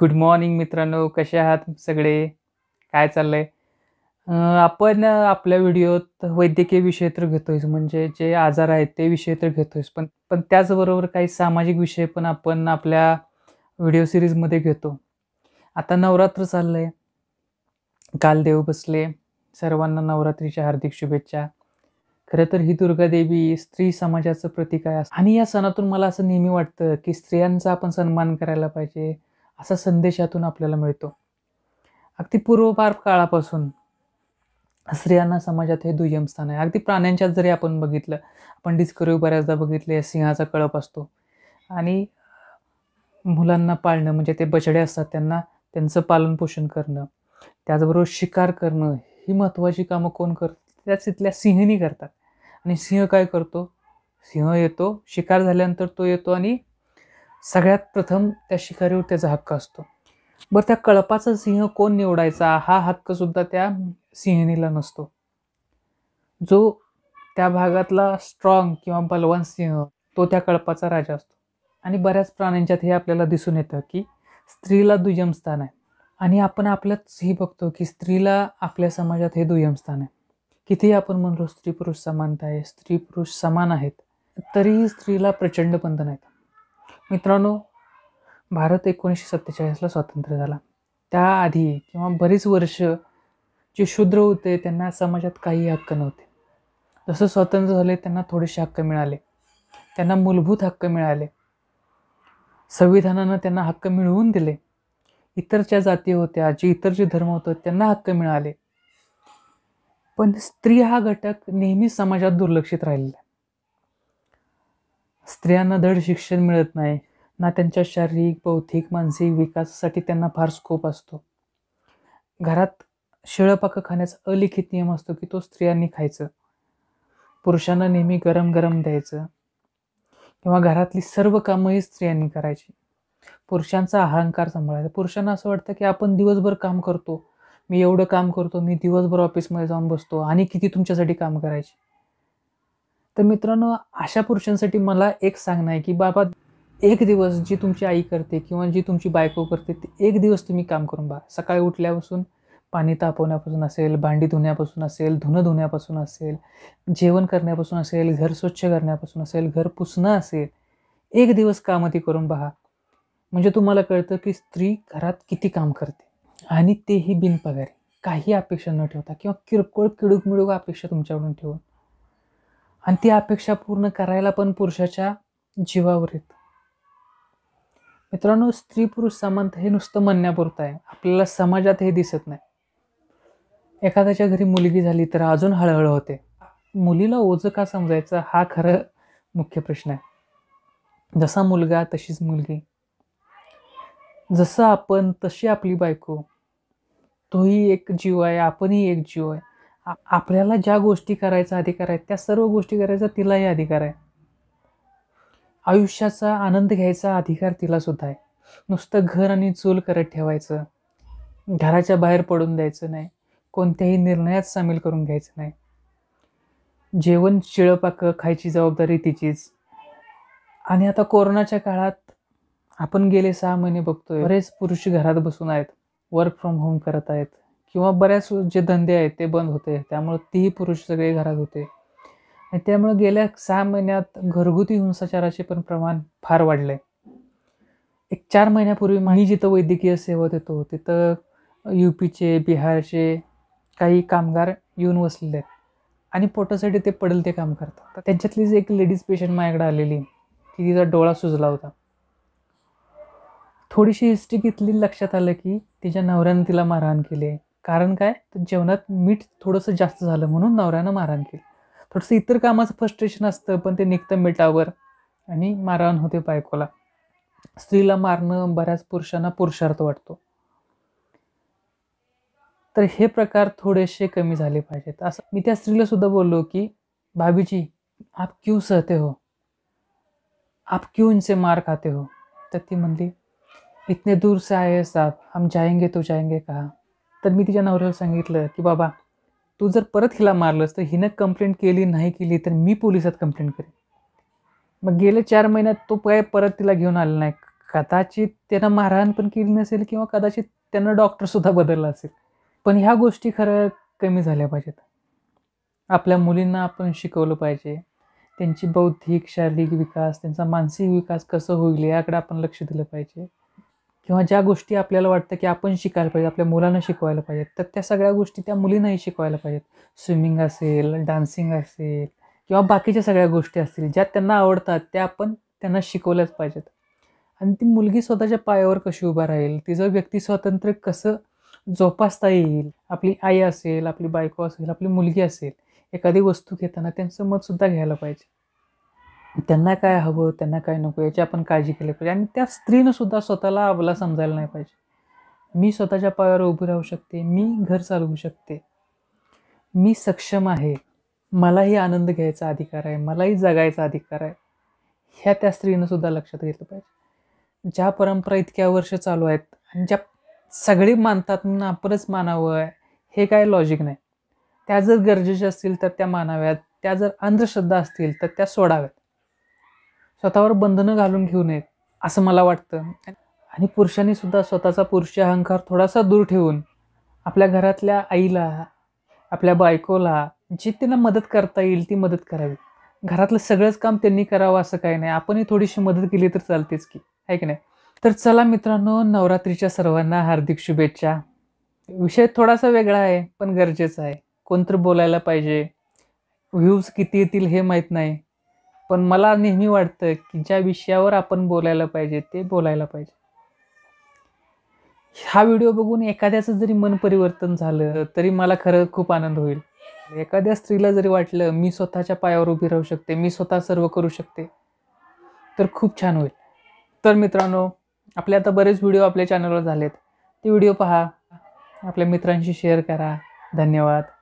good morning मित्रांनो कसे आहात सगळे काय चाललंय आपण आपल्या व्हिडिओत वैद्यकीय विषय तर घेतोयच म्हणजे जे आजार आहेत ते विषय तर घेतोयच पण पण त्याचबरोबर काही सामाजिक विषय पण आपण आपल्या व्हिडिओ सिरीजमध्ये घेतो आता नवरात्र चाललं आहे काल देव बसले सर्वांना नवरात्रीच्या हार्दिक शुभेच्छा खरं तर ही दुर्गादेवी स्त्री समाजाचं प्रतीक आहे आणि या सणातून मला असं नेहमी वाटतं की स्त्रियांचा आपण सन्मान करायला पाहिजे असा संदेश यातून आपल्याला मिळतो अगदी पूर्वपार काळापासून स्त्रियांना समाजात हे दुय्यम स्थान आहे अगदी प्राण्यांच्यात जरी आपण बघितलं आपण डिस्कवरी बऱ्याचदा बघितले सिंहाचा कळप असतो आणि मुलांना पाळणं म्हणजे ते बछडे असतात त्यांना त्यांचं पालनपोषण करणं त्याचबरोबर शिकार करणं ही महत्त्वाची कामं कोण करत त्याच तिथल्या सिंहनी करतात आणि सिंह काय करतो सिंह येतो शिकार झाल्यानंतर तो येतो आणि सगळ्यात प्रथम त्या शिकारीवर त्याचा हक्क असतो बरं त्या कळपाचा सिंह कोण निवडायचा हा हक्क सुद्धा त्या सिंहणीला नसतो जो त्या भागातला स्ट्रॉंग किंवा बलवान सिंह तो त्या कळपाचा राजा असतो आणि बऱ्याच प्राण्यांच्यात हे आपल्याला दिसून येतं की स्त्रीला दुय्यम स्थान आहे आणि आपण आपल्याच हे बघतो की स्त्रीला आपल्या समाजात हे दुय्यम स्थान आहे कितीही आपण म्हणलो स्त्री पुरुष समानता आहे स्त्री पुरुष समान आहेत तरीही स्त्रीला प्रचंड बंधन आहेत मित्रांनो भारत एकोणीसशे सत्तेचाळीसला स्वातंत्र्य झाला त्याआधी किंवा बरीच वर्ष जे शूद्र होते त्यांना समाजात काही हक्क नव्हते जसं स्वातंत्र्य झाले त्यांना थोडेसे हक्क मिळाले त्यांना मूलभूत हक्क मिळाले संविधानानं त्यांना हक्क मिळवून दिले इतर ज्या जाती होत्या जे इतर जे धर्म होते त्यांना हक्क मिळाले पण स्त्री हा घटक नेहमी समाजात दुर्लक्षित राहिलेला स्त्रियांना धड शिक्षण मिळत नाही ना त्यांच्या शारीरिक बौद्धिक मानसिक विकासासाठी त्यांना फार स्कोप असतो घरात शिळपाकं खाण्याचा अलिखित नियम असतो की तो स्त्रियांनी खायचं पुरुषांना नेहमी गरम गरम द्यायचं किंवा घरातली सर्व कामंही स्त्रियांनी करायची पुरुषांचा अहंकार सांभाळायचा पुरुषांना असं वाटतं की आपण दिवसभर काम करतो मी एवढं काम करतो मी दिवसभर ऑफिसमध्ये जाऊन बसतो आणि किती तुमच्यासाठी काम करायचे तर मित्रांनो अशा पुरुषांसाठी मला एक सांगणं आहे की बाबा एक दिवस जी तुमची आई करते किंवा जी तुमची बायको करते ती एक दिवस तुम्ही काम करून बघा सकाळी उठल्यापासून पाणी तापवण्यापासून असेल भांडी धुण्यापासून असेल धुणं धुण्यापासून असेल जेवण करण्यापासून असेल घर स्वच्छ करण्यापासून असेल घर पुसणं असेल एक दिवस कामं ती करून बघा म्हणजे तुम्हाला कळतं की स्त्री घरात किती काम करते आणि तेही बिनपगारी काही अपेक्षा न ठेवता किंवा किरकोळ किडूक मिळूक अपेक्षा तुमच्याकडून ठेवून आणि ती अपेक्षा पूर्ण करायला पण पुरुषाच्या जीवावर येत मित्रांनो स्त्री पुरुष समानता हे नुसतं म्हणण्यापुरतं आहे आपल्याला समाजात हे दिसत नाही एखाद्याच्या घरी मुलगी झाली तर अजून हळहळ होते मुलीला ओझं का समजायचं हा खरं मुख्य प्रश्न आहे जसा मुलगा तशीच मुलगी जसं आपण तशी आपली बायको तोही एक जीव आहे आपणही एक जीव आहे आपल्याला ज्या गोष्टी करायचा अधिकार आहे त्या सर्व गोष्टी करायचा तिलाही अधिकार आहे आयुष्याचा आनंद घ्यायचा अधिकार तिलासुद्धा आहे नुसतं घर आणि चूल करत ठेवायचं घराच्या बाहेर पडून द्यायचं नाही कोणत्याही निर्णयात सामील करून घ्यायचं नाही जेवण शिळपाकं खायची जबाबदारी तिचीच आणि आता कोरोनाच्या काळात आपण गेले सहा महिने बघतोय बरेच पुरुष घरात बसून आहेत वर्क फ्रॉम होम करत आहेत किंवा बऱ्याच जे धंदे आहेत ते बंद होते त्यामुळं तीही पुरुष सगळे घरात होते आणि त्यामुळे गेल्या सहा महिन्यात घरगुती हिंसाचाराचे पण प्रमाण फार वाढले एक चार महिन्यापूर्वी मी जिथं वैद्यकीय सेवा देतो तिथं यू पीचे बिहारचे काही कामगार येऊन वसलेले आहेत आणि पोटासाठी ते पडेल ते काम करतात त्यांच्यातलीच एक लेडीज पेशंट माझ्याकडे आलेली की तिचा डोळा सुजला होता थोडीशी हिस्ट्री घेतली लक्षात आलं की तिच्या नवऱ्यानं तिला मारहाण केली आहे कारण काय तर जेवणात मीठ थोडंसं जास्त झालं म्हणून नवऱ्यानं मारहाण केली थोडंसं इतर कामाचं फ्रस्ट्रेशन असतं पण ते निघतं मिठावर आणि मारहाण होते बायकोला स्त्रीला मारणं बऱ्याच पुरुषांना पुरुषार्थ वाटतो तर हे प्रकार थोडेसे कमी झाले पाहिजेत असं मी त्या स्त्रीला सुद्धा बोललो की भाभीजी आप क्यू सहते हो आप क्यू इनसे मार खाते हो तर ती म्हणली इतने दूर से आहे साहब हम जाएंगे तो जाएंगे कहा तर मी तिच्या नवऱ्याला सांगितलं की बाबा तू जर परत हिला मारलंस तर हिनं कंप्लेंट केली नाही केली तर मी पोलिसात कंप्लेंट करेन मग गेल्या चार महिन्यात तो काय परत तिला घेऊन आला नाही कदाचित त्यानं मारहाण पण केली नसेल किंवा कदाचित त्यानं डॉक्टरसुद्धा बदलला असेल पण ह्या गोष्टी खरं कमी झाल्या पाहिजेत आपल्या मुलींना आपण शिकवलं पाहिजे त्यांची बौद्धिक शारीरिक विकास त्यांचा मानसिक विकास कसं होईल याकडे आपण लक्ष दिलं पाहिजे किंवा ज्या गोष्टी आपल्याला वाटतं की आपण शिकायला पाहिजे आपल्या मुलांना शिकवायला पाहिजेत तर त्या सगळ्या गोष्टी त्या मुलींनाही शिकवायला पाहिजेत स्विमिंग असेल डान्सिंग असेल किंवा बाकीच्या सगळ्या गोष्टी असतील ज्या त्यांना आवडतात त्या आपण त्यांना शिकवल्याच पाहिजेत आणि ती मुलगी स्वतःच्या पायावर कशी उभा राहील तिचं व्यक्ती स्वातंत्र्य कसं जोपासता येईल आपली आई असेल आपली बायको असेल आपली मुलगी असेल एखादी वस्तू घेताना त्यांचं मतसुद्धा घ्यायला पाहिजे त्यांना काय हवं त्यांना काय नको याची आपण काळजी केली पाहिजे आणि त्या स्त्रीनं सुद्धा स्वतःला अबला समजायला नाही पाहिजे मी स्वतःच्या पायावर उभी राहू शकते मी घर चालवू शकते मी सक्षम आहे मलाही आनंद घ्यायचा अधिकार आहे मलाही जगायचा अधिकार आहे ह्या त्या स्त्रीनं सुद्धा लक्षात घेतलं पाहिजे ज्या परंपरा इतक्या वर्ष चालू आहेत आणि ज्या सगळे मानतात म्हणून आपणच मानावं आहे हे काय लॉजिक नाही त्या जर गरजेच्या असतील तर त्या मानाव्यात त्या जर अंधश्रद्धा असतील तर त्या सोडाव्यात स्वतःवर बंधनं घालून घेऊ नयेत असं मला वाटतं आणि पुरुषांनी सुद्धा स्वतःचा पुरुष अहंकार थोडासा दूर ठेवून आपल्या घरातल्या आईला आपल्या बायकोला जी त्यांना मदत करता येईल ती मदत करावी घरातलं सगळंच काम त्यांनी करावं असं काही नाही आपणही थोडीशी मदत केली तर चालतेच की आहे की नाही तर चला मित्रांनो नवरात्रीच्या सर्वांना हार्दिक शुभेच्छा विषय थोडासा वेगळा आहे पण गरजेचा आहे तर बोलायला पाहिजे व्ह्यूज किती येतील हे माहीत नाही पण मला नेहमी वाटतं की ज्या विषयावर आपण बोलायला पाहिजे ते बोलायला पाहिजे हा व्हिडिओ बघून एखाद्याचं जरी मन परिवर्तन झालं तरी मला खरं खूप आनंद होईल एखाद्या स्त्रीला जरी वाटलं मी स्वतःच्या पायावर उभी राहू शकते मी स्वतः सर्व करू शकते तर खूप छान होईल तर मित्रांनो आपले आता बरेच व्हिडिओ आपल्या चॅनलवर झालेत ते व्हिडिओ पहा आपल्या मित्रांशी शेअर करा धन्यवाद